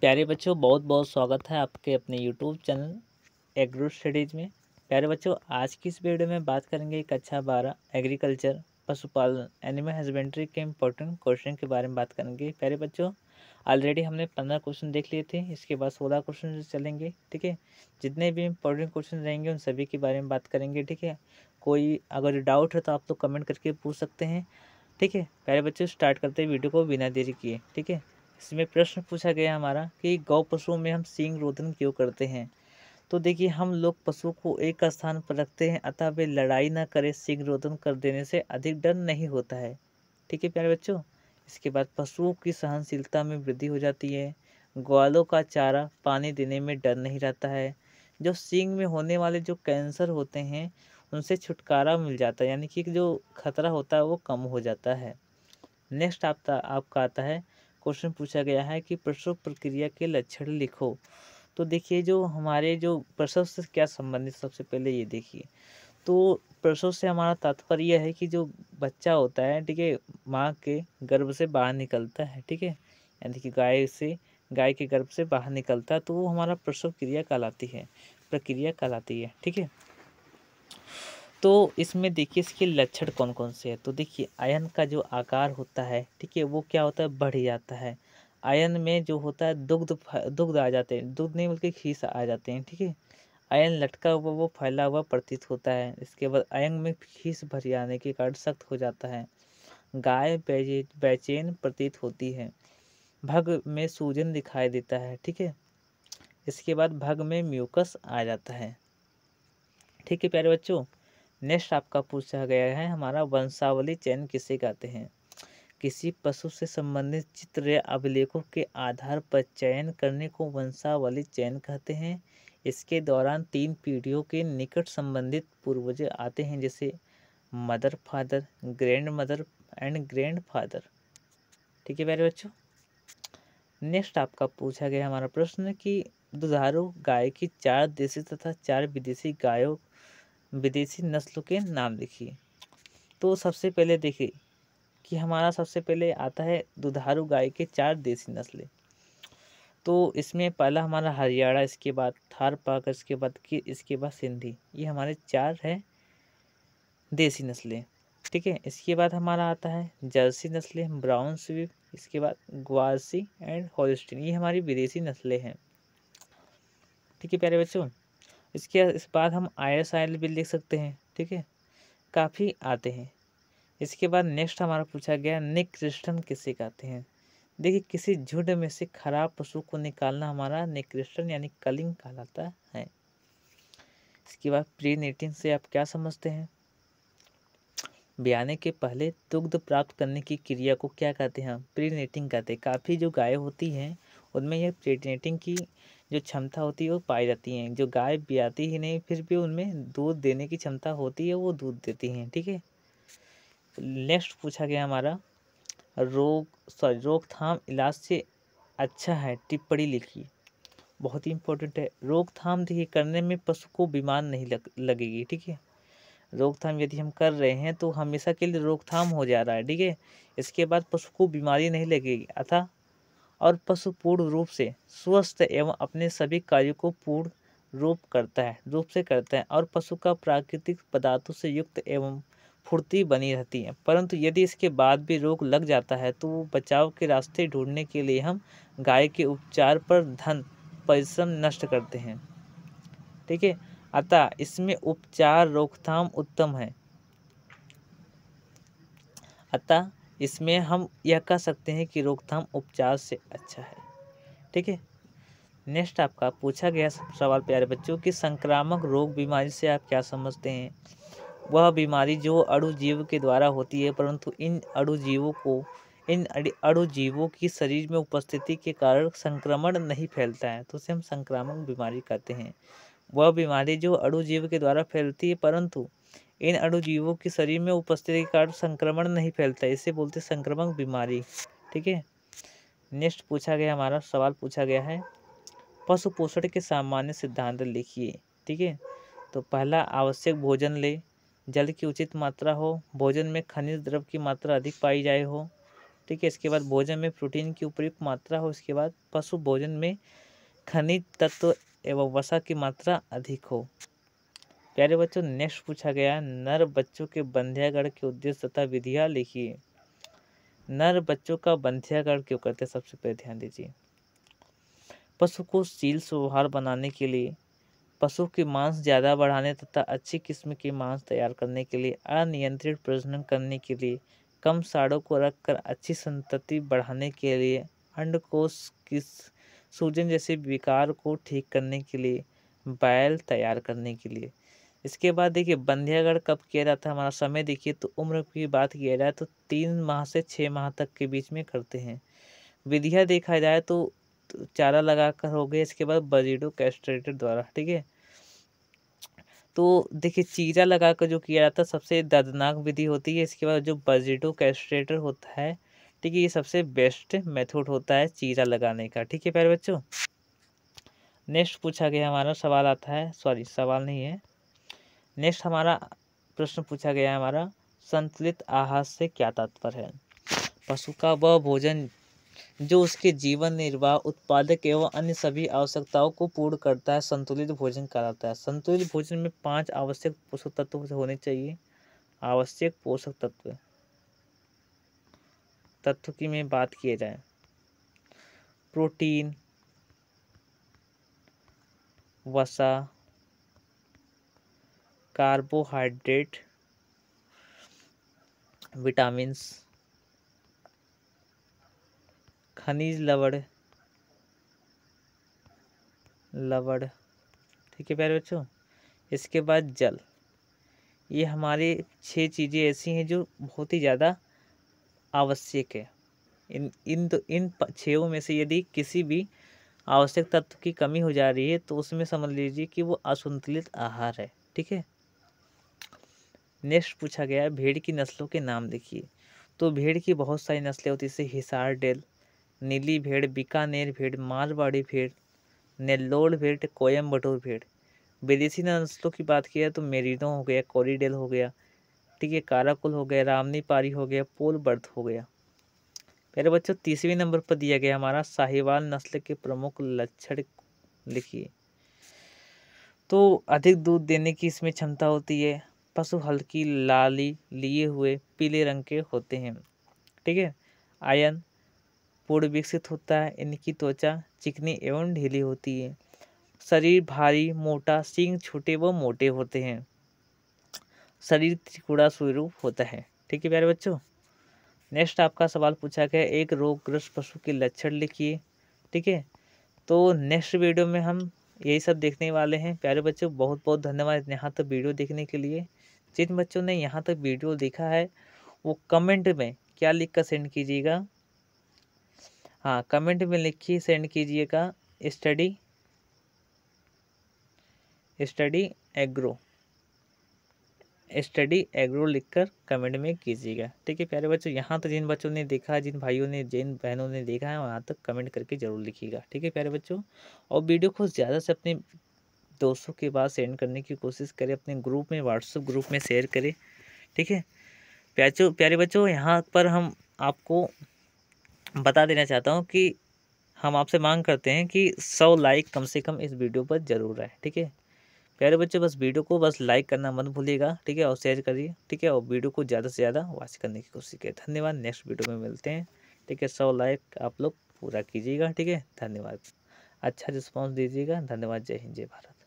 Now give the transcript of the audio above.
प्यारे बच्चों बहुत बहुत स्वागत है आपके अपने यूट्यूब चैनल एग्रो स्टडीज़ में प्यारे बच्चों आज की इस वीडियो में बात करेंगे कक्षा बारह एग्रीकल्चर पशुपालन एनिमल हस्बेंड्री के इम्पोर्टेंट क्वेश्चन के बारे में बात करेंगे प्यारे बच्चों ऑलरेडी हमने पंद्रह क्वेश्चन देख लिए थे इसके बाद सोलह क्वेश्चन चलेंगे ठीक है जितने भी इम्पोर्टेंट क्वेश्चन रहेंगे उन सभी के बारे में बात करेंगे ठीक है कोई अगर डाउट है तो आप लोग तो कमेंट करके पूछ सकते हैं ठीक है प्यारे बच्चों स्टार्ट करते हैं वीडियो को बिना देरी किए ठीक है इसमें प्रश्न पूछा गया हमारा कि गौ पशुओं में हम सींग रोदन क्यों करते हैं तो देखिए हम लोग पशु को एक स्थान पर रखते हैं अतः वे लड़ाई ना करें सींग रोदन कर देने से अधिक डर नहीं होता है ठीक है प्यारे बच्चों इसके बाद पशुओं की सहनशीलता में वृद्धि हो जाती है ग्वालों का चारा पानी देने में डर नहीं रहता है जो सींग में होने वाले जो कैंसर होते हैं उनसे छुटकारा मिल जाता है यानी कि जो खतरा होता है वो कम हो जाता है नेक्स्ट आपका आपका आता है क्वेश्चन पूछा गया है कि प्रसव प्रक्रिया के लक्षण लिखो तो देखिए जो हमारे जो प्रसव से क्या संबंधित सबसे पहले ये देखिए तो प्रसव से हमारा तात्पर्य है कि जो बच्चा होता है ठीक है माँ के गर्भ से बाहर निकलता है ठीक है यानी कि गाय से गाय के गर्भ से बाहर निकलता है तो वो हमारा प्रसव क्रिया कहलाती है प्रक्रिया कहलाती है ठीक है तो इसमें देखिए इसके लक्षण कौन कौन से हैं तो देखिए आयन का जो आकार होता है ठीक है वो क्या होता है बढ़ जाता है आयन में जो होता है दुग्ध दुग्ध आ जाते हैं दुग्ध नहीं बल्कि खीस आ जाते हैं ठीक है आयन लटका हुआ वो फैला हुआ प्रतीत होता है इसके बाद आयन में खीस भर जाने के कारण सख्त हो जाता है गाय बेचैन प्रतीत होती है भग में सूजन दिखाई देता है ठीक है इसके बाद भग में म्यूकस आ जाता है ठीक है प्यारे बच्चों नेक्स्ट आपका पूछा गया है हमारा वंशावली चयन किसे कहते हैं किसी पशु से संबंधित चित्र या अभिलेखों के आधार पर चयन करने को वंशावली चयन कहते हैं इसके दौरान तीन पीढ़ियों के निकट संबंधित पूर्वज आते हैं जैसे mother father grandmother and grandfather ठीक है प्यारे बच्चों नेक्स्ट आपका पूछा गया हमारा प्रश्न कि दुधारू गाय की चार देसी तथा चार विदेशी गायों विदेशी नस्ल के नाम लिखिए तो सबसे पहले देखिए कि हमारा सबसे पहले आता है दुधारू गाय के चार देसी नस्लें तो इसमें पहला हमारा हरियाणा इसके बाद थार पाक इसके बाद कि इसके बाद सिंधी ये हमारे चार हैं देसी नस्लें ठीक है इसके बाद हमारा आता है जर्सी नस्लें ब्राउन स्वीप इसके बाद ग्वासी एंड हॉलिस्टिन ये हमारी विदेशी नस्लें हैं ठीक है प्यारे बच्चों इसके इस बाद हम आई एस आई एल भी लिख सकते हैं ठीक है काफ़ी आते हैं इसके बाद नेक्स्ट हमारा पूछा गया निक क्रिस्टन किसे कहते हैं देखिए किसी झुंड में से खराब पशु को निकालना हमारा निक्रिस्टन यानी कलिंग कहलाता है इसके बाद प्री नेटिंग से आप क्या समझते हैं ब्याने के पहले दुग्ध प्राप्त करने की क्रिया को क्या कहते हैं प्री नेटिंग कहते हैं काफ़ी जो गाय होती हैं उनमें यह प्रीटिंग की जो क्षमता होती है वो पाई जाती हैं जो गाय ब्याती ही नहीं फिर भी उनमें दूध देने की क्षमता होती है वो दूध देती हैं ठीक है नेक्स्ट पूछा गया हमारा रोग सॉरी रोकथाम इलाज से अच्छा है टिप्पणी लिखी बहुत ही इम्पोर्टेंट है रोकथाम देखिए करने में पशु को बीमार नहीं लग, लगेगी ठीक है रोकथाम यदि हम कर रहे हैं तो हमेशा के लिए रोकथाम हो जा रहा है ठीक है इसके बाद पशु को बीमारी नहीं लगेगी अथा और पशु पूर्ण रूप से स्वस्थ एवं अपने सभी कार्यों को पूर्ण रूप करता है रूप से करता है और पशु का प्राकृतिक पदार्थों से युक्त एवं फुर्ती बनी रहती है परंतु यदि इसके बाद भी रोग लग जाता है तो वो बचाव के रास्ते ढूंढने के लिए हम गाय के उपचार पर धन परिश्रम नष्ट करते हैं ठीक है अतः इसमें उपचार रोकथाम उत्तम है अतः इसमें हम यह कह सकते हैं कि रोकथाम उपचार से अच्छा है ठीक है नेक्स्ट आपका पूछा गया सवाल प्यारे बच्चों कि संक्रामक रोग बीमारी से आप क्या समझते हैं वह बीमारी जो जीव के द्वारा होती है परंतु इन अड़ुजीवों को इन जीवों की शरीर में उपस्थिति के कारण संक्रमण नहीं फैलता है तो उसे हम संक्रामक बीमारी कहते हैं वह बीमारी जो अड़ुजीव के द्वारा फैलती है परंतु इन अणुजीवों के शरीर में उपस्थिति के कारण संक्रमण नहीं फैलता इसे बोलते संक्रमण बीमारी ठीक है नेक्स्ट पूछा गया हमारा सवाल पूछा गया है पशु पोषण के सामान्य सिद्धांत लिखिए ठीक है तो पहला आवश्यक भोजन ले जल की उचित मात्रा हो भोजन में खनिज द्रव की मात्रा अधिक पाई जाए हो ठीक है इसके बाद भोजन में प्रोटीन की उपयुक्त मात्रा हो इसके बाद पशु भोजन में खनिज तत्व एवं वसा की मात्रा अधिक हो प्यारे बच्चों नेक्स्ट पूछा गया नर बच्चों के बंध्यागढ़ के उद्देश्य तथा विधिया लिखिए नर बच्चों का बंध्यागढ़ क्यों करते हैं सबसे पहले ध्यान दीजिए पशु को सील सुहार बनाने के लिए पशु की मांस ज़्यादा बढ़ाने तथा अच्छी किस्म की मांस तैयार करने के लिए अनियंत्रित प्रजनन करने के लिए कम साड़ों को रखकर अच्छी संतति बढ़ाने के लिए अंडकोश की सूजन जैसे विकार को ठीक करने के लिए बैल तैयार करने के लिए इसके बाद देखिए बंध्यागढ़ कब किया जाता है हमारा समय देखिए तो उम्र की बात किया जाए तो तीन माह से छः माह तक के बीच में करते हैं विधिया देखा जाए तो चारा लगा कर हो गया इसके बाद बजीडो कैस्ट्रेटर द्वारा ठीक है तो देखिए चीरा लगा कर जो किया जाता है सबसे दर्दनाक विधि होती है इसके बाद जो बजीडो कैस्ट्रेटर होता है ठीक है ये सबसे बेस्ट मेथड होता है चीरा लगाने का ठीक है प्यारे बच्चों नेक्स्ट पूछा गया हमारा सवाल आता है सॉरी सवाल नहीं है नेक्स्ट हमारा प्रश्न पूछा गया है हमारा संतुलित आहार से क्या तात्पर्य है पशु का वह भोजन जो उसके जीवन निर्वाह उत्पादक एवं अन्य सभी आवश्यकताओं को पूर्ण करता है संतुलित भोजन कराता है संतुलित भोजन में पांच आवश्यक पोषक तत्व होने चाहिए आवश्यक पोषक तत्व तत्व की में बात किया जाए प्रोटीन वसा कार्बोहाइड्रेट विटामिन खनिज लवण लवण ठीक है प्यारे बच्चों इसके बाद जल ये हमारे छह चीज़ें ऐसी हैं जो बहुत ही ज़्यादा आवश्यक है इन इन तो इन छयों में से यदि किसी भी आवश्यक तत्व की कमी हो जा रही है तो उसमें समझ लीजिए कि वो असंतुलित आहार है ठीक है नेक्स्ट पूछा गया है भेड़ की नस्लों के नाम देखिए तो भेड़ की बहुत सारी नस्लें होती जैसे हिसार डेल नीली भेड़ बीकानेर भेड़ मालवाड़ी भेड़ नेल्लोर भेड़ कोयम्बटोर भेड़ विदेशी नस्लों की बात की जाए तो मेरिनो हो गया कोरिडेल हो गया ठीक है काराकुल हो गया रामनी पारी हो गया पोल बर्थ हो गया पहले बच्चों तीसवें नंबर पर दिया गया हमारा साहिवाल नस्ल के प्रमुख लक्षण लिखिए तो अधिक दूध देने की इसमें क्षमता होती है पशु हल्की लाली लिए हुए पीले रंग के होते हैं ठीक है आयन पूर्ण विकसित होता है इनकी त्वचा चिकनी एवं ढीली होती है शरीर भारी मोटा सींग छोटे व मोटे होते हैं शरीर त्रिकुड़ा स्वरूप होता है ठीक है प्यारे बच्चों नेक्स्ट आपका सवाल पूछा गया एक रोगग्रस्त पशु के लक्षण लिखिए ठीक है तो नेक्स्ट वीडियो में हम यही सब देखने वाले हैं प्यारे बच्चों बहुत बहुत धन्यवाद यहाँ तक वीडियो देखने के लिए जिन तो बच्चों ने यहाँ तक वीडियो देखा है वो कमेंट में क्या लिख कर सेंड कीजिएगा हाँ कमेंट में लिखिए सेंड कीजिएगा study study agro study agro लिखकर कमेंट में कीजिएगा ठीक है प्यारे बच्चों यहाँ तक तो जिन बच्चों ने देखा जिन भाइयों ने जिन बहनों ने देखा है वहाँ तक कमेंट करके ज़रूर लिखिएगा ठीक है प्यारे बच्चों और वीडियो को ज़्यादा से अपने दोस्तों के पास सेंड करने की कोशिश करें अपने ग्रुप में व्हाट्सअप ग्रुप में शेयर करें ठीक है प्याचो प्यारे बच्चों यहाँ पर हम आपको बता देना चाहता हूँ कि हम आपसे मांग करते हैं कि सौ लाइक कम से कम इस वीडियो पर ज़रूर आए ठीक है प्यारे बच्चों बस वीडियो को बस लाइक करना मत भूलिएगा ठीक है और शेयर करिए ठीक है और वीडियो को ज़्यादा से ज़्यादा वॉच करने की कोशिश करिए धन्यवाद नेक्स्ट वीडियो में मिलते हैं ठीक है सौ लाइक आप लोग पूरा कीजिएगा ठीक है धन्यवाद अच्छा रिस्पॉन्स दीजिएगा धन्यवाद जय हिंद जय भारत